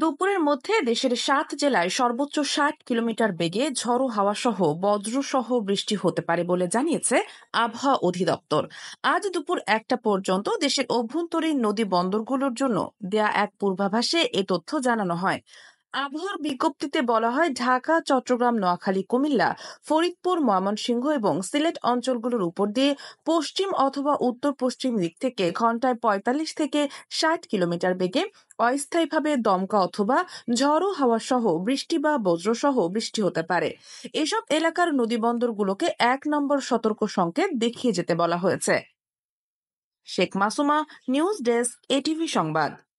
দুপুরের মধ্যে দেশের সাত জেলায় সর্বোচ্চ ষাট কিলোমিটার বেগে ঝড়ো হাওয়া বজ্র বজ্রসহ বৃষ্টি হতে পারে বলে জানিয়েছে আবহাওয়া অধিদপ্তর আজ দুপুর একটা পর্যন্ত দেশের অভ্যন্তরীণ নদী বন্দরগুলোর জন্য দেয়া এক পূর্বাভাসে এ তথ্য জানানো হয় আবহাওয়ার বিজ্ঞপ্তিতে বলা হয় ঢাকা চট্টগ্রাম নোয়াখালী কুমিল্লা ফরিদপুর ময়মনসিংহ এবং সিলেট অঞ্চলগুলোর উপর দিয়ে পশ্চিম অথবা উত্তর পশ্চিম দিক থেকে ঘন্টায় পঁয়তাল্লিশ থেকে ষাট কিলোমিটার বেগে অস্থায়ীভাবে দমকা অথবা ঝড়ো হাওয়া সহ বৃষ্টি বা বজ্রসহ বৃষ্টি হতে পারে এসব এলাকার নদীবন্দরগুলোকে এক নম্বর সতর্ক সংকেত দেখিয়ে যেতে বলা হয়েছে Sheikh Masuma news desk ATV সংবাদ